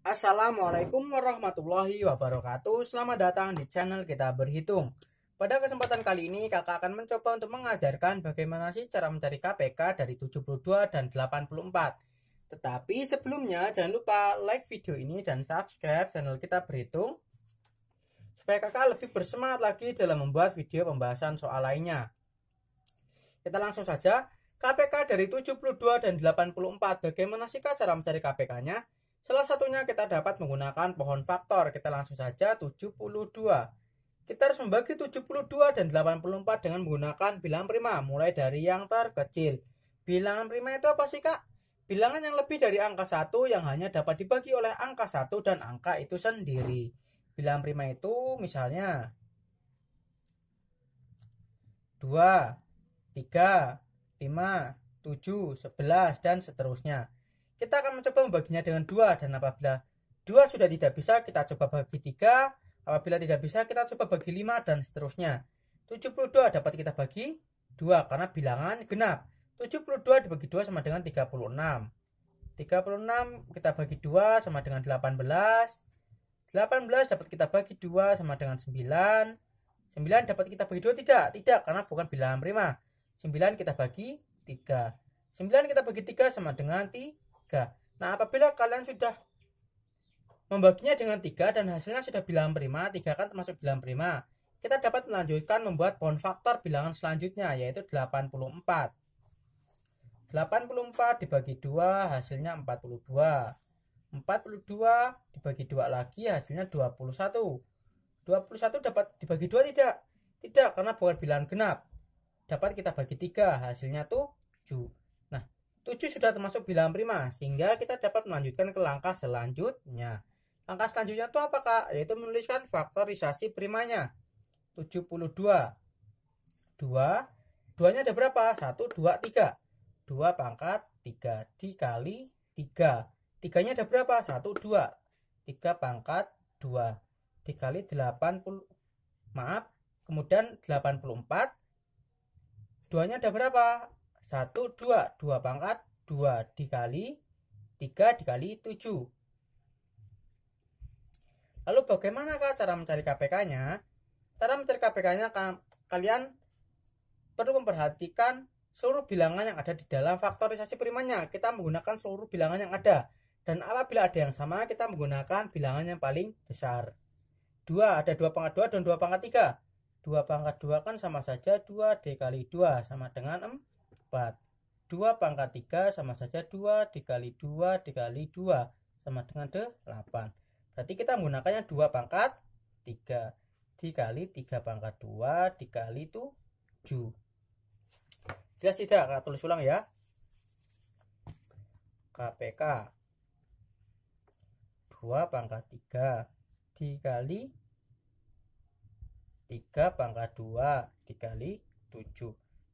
Assalamualaikum warahmatullahi wabarakatuh Selamat datang di channel kita berhitung Pada kesempatan kali ini kakak akan mencoba untuk mengajarkan bagaimana sih cara mencari KPK dari 72 dan 84 Tetapi sebelumnya jangan lupa like video ini dan subscribe channel kita berhitung Supaya kakak lebih bersemangat lagi dalam membuat video pembahasan soal lainnya Kita langsung saja KPK dari 72 dan 84 Bagaimana sih kak cara mencari KPK-nya? Salah satunya kita dapat menggunakan pohon faktor. Kita langsung saja 72. Kita harus membagi 72 dan 84 dengan menggunakan bilangan prima, mulai dari yang terkecil. Bilangan prima itu apa sih, Kak? Bilangan yang lebih dari angka 1 yang hanya dapat dibagi oleh angka 1 dan angka itu sendiri. Bilangan prima itu misalnya 2, 3, 5, 7, 11, dan seterusnya. Kita akan mencoba membaginya dengan dua dan apabila dua sudah tidak bisa kita coba bagi tiga. Apabila tidak bisa kita coba bagi lima dan seterusnya. 72 dapat kita bagi dua karena bilangan genap. 72 dibagi dua sama dengan 36. 36 kita bagi dua sama dengan 18. 18 dapat kita bagi dua sama dengan 9. 9 dapat kita bagi dua tidak, tidak karena bukan bilangan prima. 9 kita bagi tiga. 9 kita bagi tiga sama dengan 3 tiga. Nah, apabila kalian sudah membaginya dengan tiga dan hasilnya sudah bilangan prima, tiga kan termasuk bilangan prima, kita dapat melanjutkan membuat pohon faktor bilangan selanjutnya yaitu 84. 84 dibagi 2 hasilnya 42. 42 dibagi 2 lagi hasilnya 21. 21 dapat dibagi 2 tidak? Tidak, karena bukan bilangan genap. Dapat kita bagi 3, hasilnya tuh 7. 7 sudah termasuk bilangan prima, sehingga kita dapat melanjutkan ke langkah selanjutnya. Langkah selanjutnya itu apakah? Yaitu menuliskan faktorisasi primanya. 72. 2. 2-nya ada berapa? 1, 2, 3. 2 pangkat 3 dikali 3. 3-nya ada berapa? 1, 2. 3 pangkat 2 dikali 80. Maaf, kemudian 84. 2-nya ada berapa? 1, 2, 2 pangkat 2 dikali 3 dikali 7. Lalu bagaimanakah cara mencari KPK-nya? Cara mencari KPK-nya kalian perlu memperhatikan seluruh bilangan yang ada di dalam faktorisasi primanya. Kita menggunakan seluruh bilangan yang ada. Dan apabila ada yang sama, kita menggunakan bilangan yang paling besar. 2, ada 2 pangkat 2 dan 2 pangkat 3. 2 pangkat 2 kan sama saja 2 dikali 2 sama dengan 4. 4. 2 pangkat 3 sama saja 2 dikali 2 dikali 2 sama dengan 8. Berarti kita menggunakannya 2 pangkat 3 dikali 3 pangkat 2 dikali 7. Jelas tidak? Kita tulis ulang ya. KPK 2 pangkat 3 dikali 3 pangkat 2 dikali 7